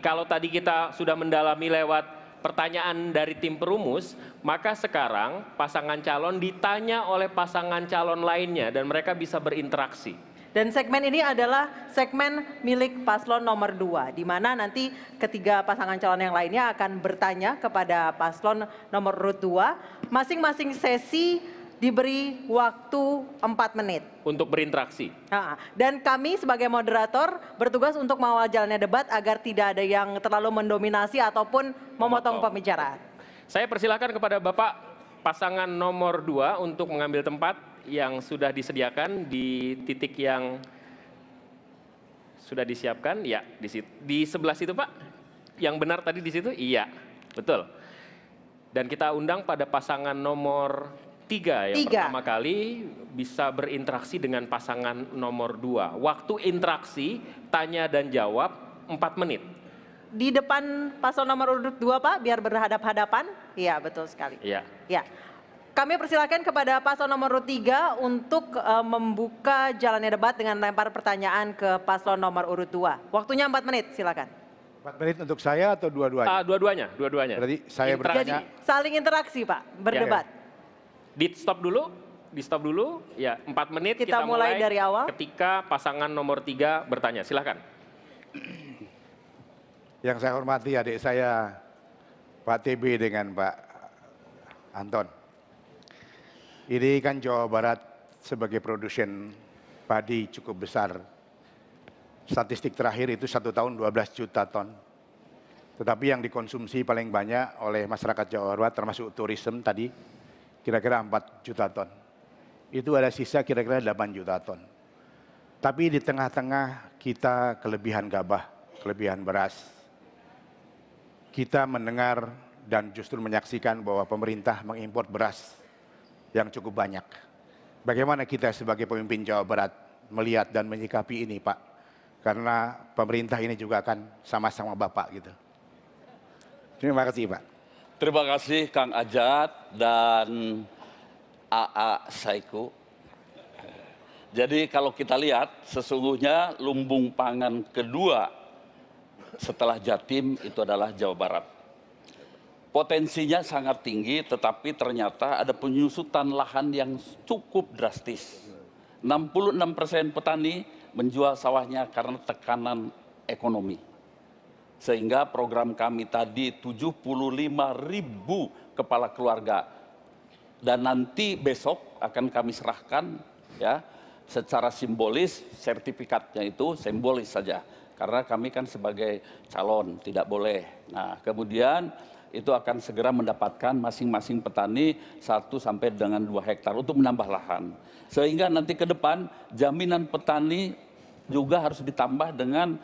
kalau tadi kita sudah mendalami lewat pertanyaan dari tim perumus, maka sekarang pasangan calon ditanya oleh pasangan calon lainnya dan mereka bisa berinteraksi. Dan segmen ini adalah segmen milik paslon nomor 2, di mana nanti ketiga pasangan calon yang lainnya akan bertanya kepada paslon nomor 2. Masing-masing sesi diberi waktu 4 menit. Untuk berinteraksi. dan kami sebagai moderator bertugas untuk mengawal jalannya debat agar tidak ada yang terlalu mendominasi ataupun memotong, memotong. pembicaraan. Saya persilahkan kepada Bapak pasangan nomor 2 untuk mengambil tempat yang sudah disediakan di titik yang sudah disiapkan. Ya, di, situ. di sebelah situ Pak. Yang benar tadi di situ? Iya, betul. Dan kita undang pada pasangan nomor Tiga ya Tiga. pertama kali bisa berinteraksi dengan pasangan nomor dua. Waktu interaksi tanya dan jawab empat menit. Di depan paslon nomor urut dua Pak, biar berhadap-hadapan. Iya betul sekali. Iya. Ya. Kami persilakan kepada paslon nomor urut untuk uh, membuka jalannya debat dengan lempar pertanyaan ke paslon nomor urut dua. Waktunya empat menit, silakan. Empat menit untuk saya atau dua-duanya? Uh, dua-duanya, dua-duanya. Berarti saya bertanya. Jadi saling interaksi Pak, berdebat. Ya, ya. Di stop dulu, di stop dulu. Ya, empat menit kita, kita mulai, mulai dari awal. Ketika pasangan nomor tiga bertanya, silahkan. Yang saya hormati adik saya Pak TB dengan Pak Anton. Ini kan Jawa Barat sebagai produsen padi cukup besar. Statistik terakhir itu satu tahun 12 juta ton. Tetapi yang dikonsumsi paling banyak oleh masyarakat Jawa Barat termasuk turisme tadi kira-kira 4 juta ton. Itu ada sisa kira-kira 8 juta ton. Tapi di tengah-tengah kita kelebihan gabah, kelebihan beras. Kita mendengar dan justru menyaksikan bahwa pemerintah mengimpor beras yang cukup banyak. Bagaimana kita sebagai pemimpin Jawa Barat melihat dan menyikapi ini Pak? Karena pemerintah ini juga akan sama-sama Bapak gitu. Terima kasih Pak. Terima kasih Kang Ajat dan AA Saiku. Jadi kalau kita lihat sesungguhnya lumbung pangan kedua setelah Jatim itu adalah Jawa Barat. Potensinya sangat tinggi tetapi ternyata ada penyusutan lahan yang cukup drastis. 66% petani menjual sawahnya karena tekanan ekonomi. Sehingga program kami tadi 75 ribu kepala keluarga. Dan nanti besok akan kami serahkan ya secara simbolis sertifikatnya itu simbolis saja. Karena kami kan sebagai calon tidak boleh. Nah kemudian itu akan segera mendapatkan masing-masing petani satu sampai dengan dua hektar untuk menambah lahan. Sehingga nanti ke depan jaminan petani juga harus ditambah dengan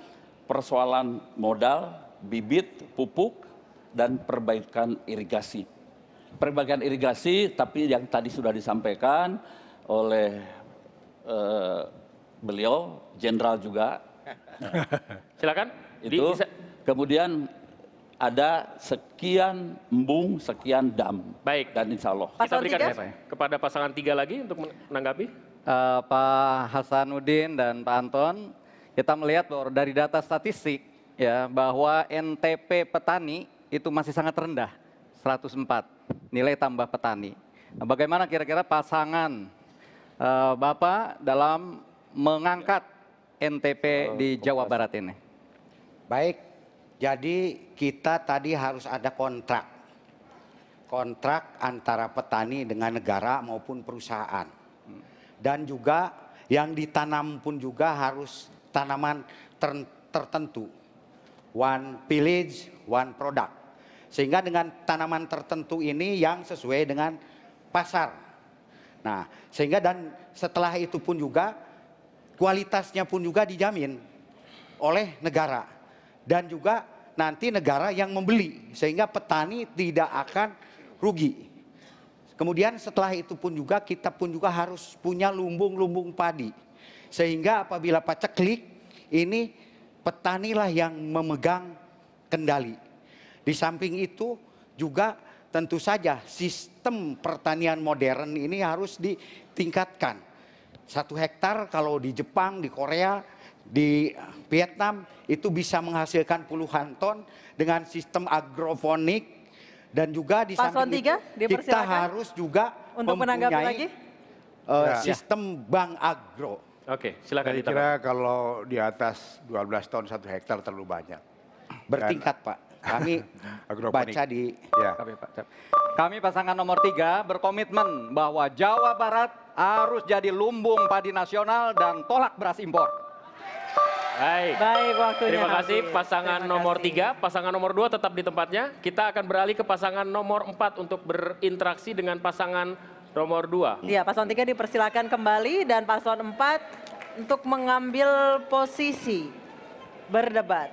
persoalan modal, bibit, pupuk, dan perbaikan irigasi. Perbaikan irigasi, tapi yang tadi sudah disampaikan oleh eh, beliau, jenderal juga. Silakan. Itu. kemudian ada sekian embung, sekian dam. Baik. Dan insya Allah. Kita berikan tiga. kepada pasangan tiga lagi untuk menanggapi. Uh, Pak Hasanuddin dan Pak Anton, kita melihat bahwa dari data statistik ya bahwa NTP petani itu masih sangat rendah, 104 nilai tambah petani. Nah, bagaimana kira-kira pasangan uh, Bapak dalam mengangkat NTP di Jawa Barat ini? Baik, jadi kita tadi harus ada kontrak. Kontrak antara petani dengan negara maupun perusahaan. Hmm. Dan juga yang ditanam pun juga harus tanaman ter tertentu. One village, one product. Sehingga dengan tanaman tertentu ini yang sesuai dengan pasar. Nah, sehingga dan setelah itu pun juga kualitasnya pun juga dijamin oleh negara. Dan juga nanti negara yang membeli sehingga petani tidak akan rugi. Kemudian setelah itu pun juga kita pun juga harus punya lumbung-lumbung padi sehingga apabila klik ini petanilah yang memegang kendali. Di samping itu juga tentu saja sistem pertanian modern ini harus ditingkatkan. Satu hektar kalau di Jepang, di Korea, di Vietnam itu bisa menghasilkan puluhan ton dengan sistem agrofonik dan juga di samping itu kita harus juga Untuk mempunyai lagi? Uh, ya. sistem bank agro. Oke, silakan. Saya kira kalau di atas 12 ton satu hektar terlalu banyak. Bertingkat Dan, Pak. Kami baca di ya. kami, Pak. kami pasangan nomor tiga berkomitmen bahwa Jawa Barat harus jadi lumbung padi nasional dan tolak beras impor. Baik. Baik waktunya. Terima kasih habis. pasangan Terima nomor kasih. tiga, pasangan nomor dua tetap di tempatnya. Kita akan beralih ke pasangan nomor empat untuk berinteraksi dengan pasangan nomor 2. Iya, paslon 3 dipersilakan kembali dan paslon 4 untuk mengambil posisi berdebat.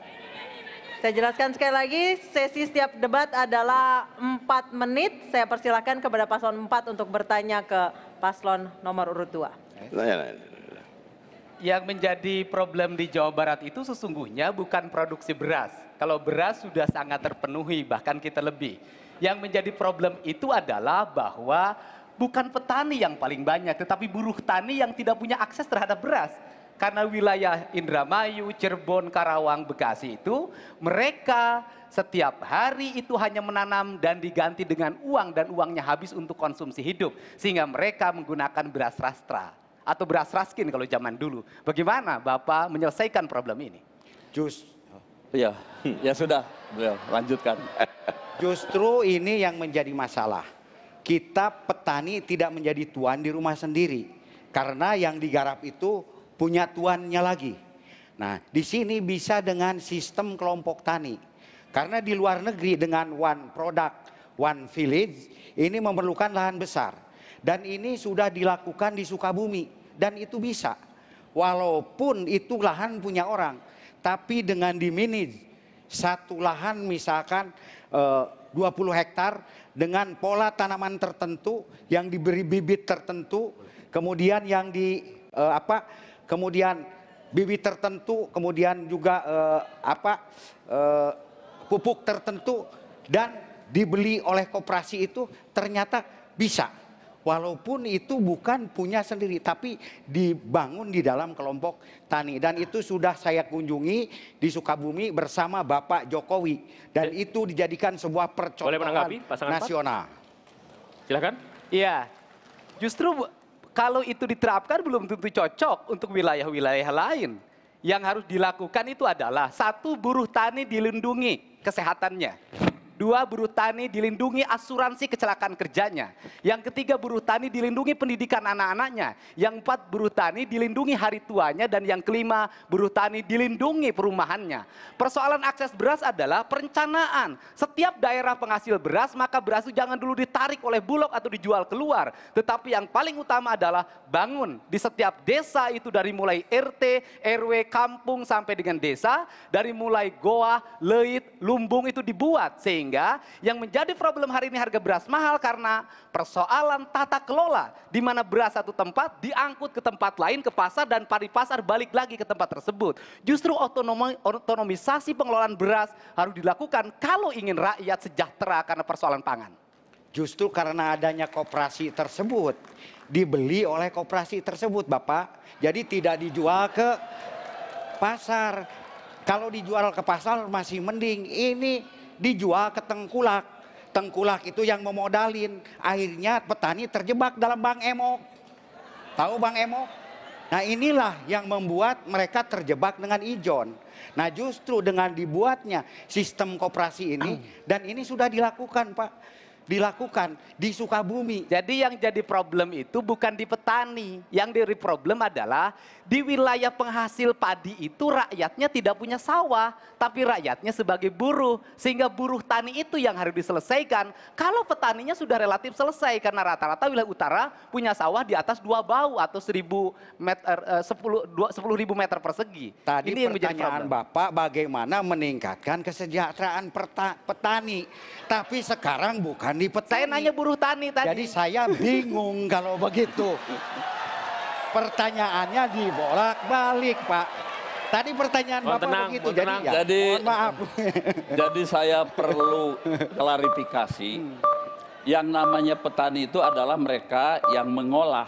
Saya jelaskan sekali lagi, sesi setiap debat adalah 4 menit. Saya persilakan kepada paslon 4 untuk bertanya ke paslon nomor urut 2. yang menjadi problem di Jawa Barat itu sesungguhnya bukan produksi beras. Kalau beras sudah sangat terpenuhi, bahkan kita lebih. Yang menjadi problem itu adalah bahwa bukan petani yang paling banyak, tetapi buruh tani yang tidak punya akses terhadap beras. Karena wilayah Indramayu, Cirebon, Karawang, Bekasi itu mereka setiap hari itu hanya menanam dan diganti dengan uang dan uangnya habis untuk konsumsi hidup. Sehingga mereka menggunakan beras rastra atau beras raskin kalau zaman dulu. Bagaimana Bapak menyelesaikan problem ini? Jus, ya, ya sudah, lanjutkan. Justru ini yang menjadi masalah. Kita petani tidak menjadi tuan di rumah sendiri karena yang digarap itu punya tuannya lagi. Nah, di sini bisa dengan sistem kelompok tani. Karena di luar negeri dengan one product, one village ini memerlukan lahan besar. Dan ini sudah dilakukan di Sukabumi dan itu bisa. Walaupun itu lahan punya orang, tapi dengan diminij satu lahan misalkan eh, 20 hektar dengan pola tanaman tertentu yang diberi bibit tertentu, kemudian yang di uh, apa? Kemudian bibit tertentu, kemudian juga uh, apa? uh, pupuk tertentu dan dibeli oleh koperasi itu ternyata bisa walaupun itu bukan punya sendiri tapi dibangun di dalam kelompok tani dan itu sudah saya kunjungi di Sukabumi bersama Bapak Jokowi dan Oke. itu dijadikan sebuah percontohan nasional. Silakan. Iya. Justru kalau itu diterapkan belum tentu cocok untuk wilayah-wilayah lain. Yang harus dilakukan itu adalah satu buruh tani dilindungi kesehatannya. Dua, buruh tani dilindungi asuransi kecelakaan kerjanya. Yang ketiga, buruh tani dilindungi pendidikan anak-anaknya. Yang empat, buruh tani dilindungi hari tuanya. Dan yang kelima, buruh tani dilindungi perumahannya. Persoalan akses beras adalah perencanaan. Setiap daerah penghasil beras, maka beras itu jangan dulu ditarik oleh bulog atau dijual keluar. Tetapi yang paling utama adalah bangun di setiap desa itu dari mulai RT, RW, kampung sampai dengan desa. Dari mulai goa, leit, lumbung itu dibuat sehingga sehingga yang menjadi problem hari ini harga beras mahal karena persoalan tata kelola di mana beras satu tempat diangkut ke tempat lain ke pasar dan pari pasar balik lagi ke tempat tersebut. Justru otonomi, otonomisasi pengelolaan beras harus dilakukan kalau ingin rakyat sejahtera karena persoalan pangan. Justru karena adanya kooperasi tersebut dibeli oleh kooperasi tersebut Bapak. Jadi tidak dijual ke pasar. Kalau dijual ke pasar masih mending. Ini dijual ke tengkulak. Tengkulak itu yang memodalin. Akhirnya petani terjebak dalam bank Emok. Tahu bank Emok? Nah inilah yang membuat mereka terjebak dengan ijon. Nah justru dengan dibuatnya sistem koperasi ini, dan ini sudah dilakukan Pak dilakukan di Sukabumi. Jadi yang jadi problem itu bukan di petani. Yang dari problem adalah di wilayah penghasil padi itu rakyatnya tidak punya sawah. Tapi rakyatnya sebagai buruh. Sehingga buruh tani itu yang harus diselesaikan. Kalau petaninya sudah relatif selesai. Karena rata-rata wilayah utara punya sawah di atas dua bau atau seribu meter, eh, sepuluh, ribu meter persegi. Tadi Ini yang pertanyaan Bapak bagaimana meningkatkan kesejahteraan petani. Tapi sekarang bukan tani petani. Saya nanya buruh tani tadi. Jadi saya bingung kalau begitu. Pertanyaannya dibolak-balik, Pak. Tadi pertanyaan Bapak tenang, begitu. Jadi, tenang. Ya, jadi mohon maaf. jadi saya perlu klarifikasi. Hmm. Yang namanya petani itu adalah mereka yang mengolah,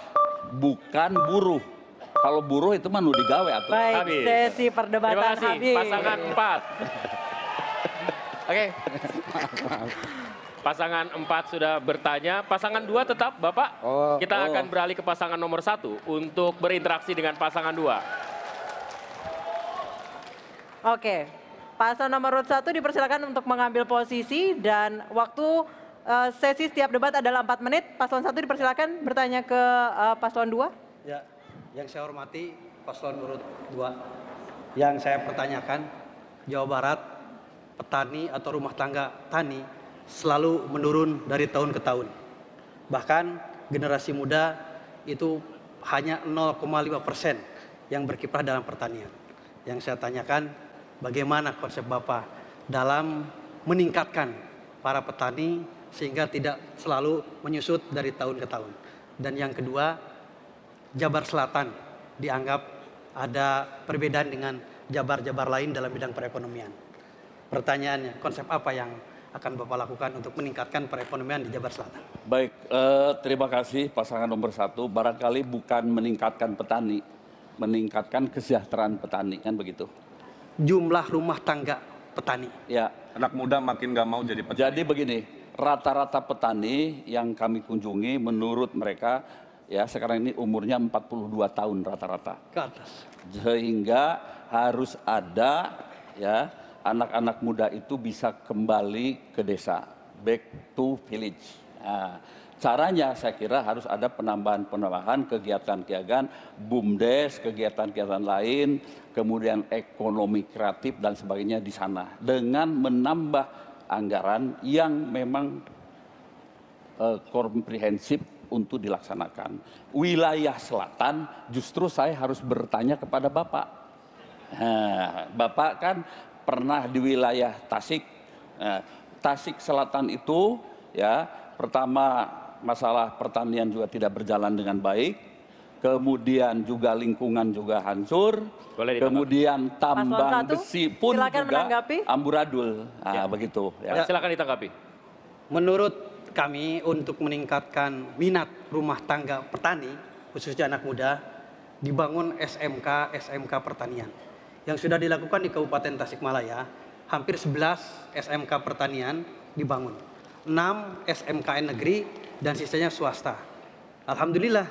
bukan buruh. Kalau buruh itu mah digawe atau Baik, habis. sesi perdebatan kasih. habis. Pasangan 4. Oke. Okay. Pasangan 4 sudah bertanya, pasangan 2 tetap Bapak. Oh, Kita oh. akan beralih ke pasangan nomor 1 untuk berinteraksi dengan pasangan 2. Oke, pasangan nomor 1 dipersilakan untuk mengambil posisi dan waktu eh, sesi setiap debat adalah 4 menit. Paslon 1 dipersilakan bertanya ke uh, paslon 2. Ya, yang saya hormati paslon urut 2. Yang saya pertanyakan, Jawa Barat petani atau rumah tangga tani selalu menurun dari tahun ke tahun. Bahkan generasi muda itu hanya 0,5 persen yang berkiprah dalam pertanian. Yang saya tanyakan bagaimana konsep Bapak dalam meningkatkan para petani sehingga tidak selalu menyusut dari tahun ke tahun. Dan yang kedua, Jabar Selatan dianggap ada perbedaan dengan jabar-jabar lain dalam bidang perekonomian. Pertanyaannya, konsep apa yang akan Bapak lakukan untuk meningkatkan perekonomian di Jabar Selatan? Baik, eh, terima kasih pasangan nomor satu. Barangkali bukan meningkatkan petani, meningkatkan kesejahteraan petani, kan begitu? Jumlah rumah tangga petani. Ya. Anak muda makin gak mau jadi petani. Jadi begini, rata-rata petani yang kami kunjungi menurut mereka ya sekarang ini umurnya 42 tahun rata-rata. Ke atas. Sehingga harus ada ya anak-anak muda itu bisa kembali ke desa, back to village. Nah, caranya saya kira harus ada penambahan-penambahan kegiatan-kegiatan, BUMDES, kegiatan-kegiatan lain, kemudian ekonomi kreatif dan sebagainya di sana. Dengan menambah anggaran yang memang uh, komprehensif untuk dilaksanakan. Wilayah selatan justru saya harus bertanya kepada Bapak. Nah, Bapak kan pernah di wilayah Tasik. Nah, Tasik Selatan itu ya pertama masalah pertanian juga tidak berjalan dengan baik, kemudian juga lingkungan juga hancur, Boleh kemudian tambang satu, besi pun juga menanggapi. amburadul, nah, ya. begitu. Ya. ya. Silakan ditanggapi. Menurut kami untuk meningkatkan minat rumah tangga petani, khususnya anak muda, dibangun SMK SMK pertanian yang sudah dilakukan di Kabupaten Tasikmalaya, hampir 11 SMK pertanian dibangun, 6 SMKN negeri, dan sisanya swasta. Alhamdulillah,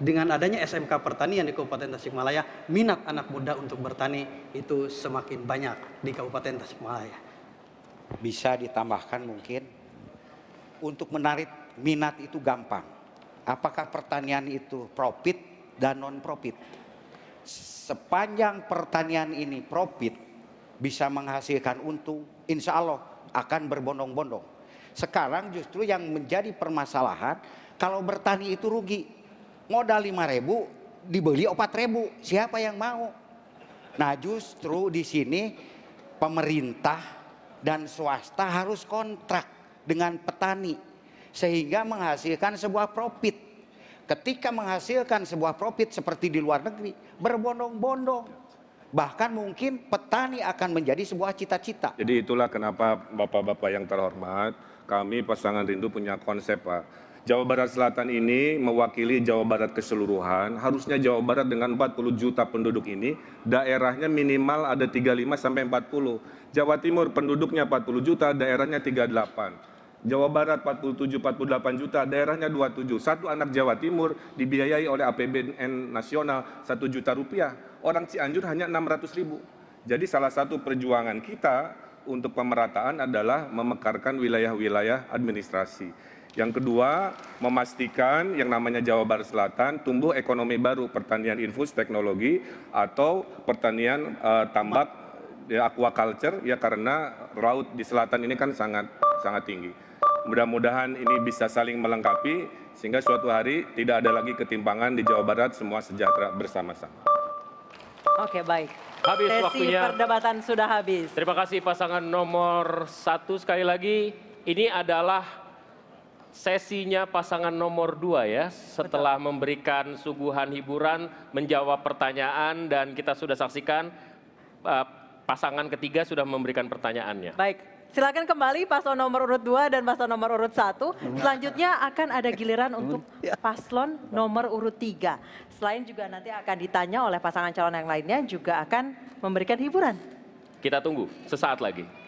dengan adanya SMK pertanian di Kabupaten Tasikmalaya, minat anak muda untuk bertani itu semakin banyak di Kabupaten Tasikmalaya. Bisa ditambahkan mungkin, untuk menarik minat itu gampang. Apakah pertanian itu profit dan non-profit? sepanjang pertanian ini profit bisa menghasilkan untung, insya Allah akan berbondong-bondong. Sekarang justru yang menjadi permasalahan kalau bertani itu rugi. Modal 5 ribu dibeli 4 ribu, siapa yang mau? Nah justru di sini pemerintah dan swasta harus kontrak dengan petani sehingga menghasilkan sebuah profit ketika menghasilkan sebuah profit seperti di luar negeri berbondong-bondong. Bahkan mungkin petani akan menjadi sebuah cita-cita. Jadi itulah kenapa Bapak-bapak yang terhormat, kami pasangan rindu punya konsep Pak. Jawa Barat Selatan ini mewakili Jawa Barat keseluruhan. Harusnya Jawa Barat dengan 40 juta penduduk ini daerahnya minimal ada 35 sampai 40. Jawa Timur penduduknya 40 juta, daerahnya 38 Jawa Barat 47-48 juta, daerahnya 27. Satu anak Jawa Timur dibiayai oleh APBN nasional 1 juta rupiah. Orang Cianjur hanya 600 ribu. Jadi salah satu perjuangan kita untuk pemerataan adalah memekarkan wilayah-wilayah administrasi. Yang kedua, memastikan yang namanya Jawa Barat Selatan tumbuh ekonomi baru, pertanian infus teknologi atau pertanian uh, tambak ya, aquaculture ya karena laut di selatan ini kan sangat sangat tinggi. Mudah-mudahan ini bisa saling melengkapi sehingga suatu hari tidak ada lagi ketimpangan di Jawa Barat semua sejahtera bersama-sama. Oke, baik. Habis Sesi waktunya. perdebatan sudah habis. Terima kasih pasangan nomor satu sekali lagi. Ini adalah sesinya pasangan nomor dua ya setelah Betul. memberikan suguhan hiburan menjawab pertanyaan dan kita sudah saksikan eh, pasangan ketiga sudah memberikan pertanyaannya. Baik, Silakan kembali paslon nomor urut 2 dan paslon nomor urut 1. Selanjutnya akan ada giliran untuk iya. paslon nomor urut 3. Selain juga nanti akan ditanya oleh pasangan calon yang lainnya juga akan memberikan hiburan. Kita tunggu sesaat lagi.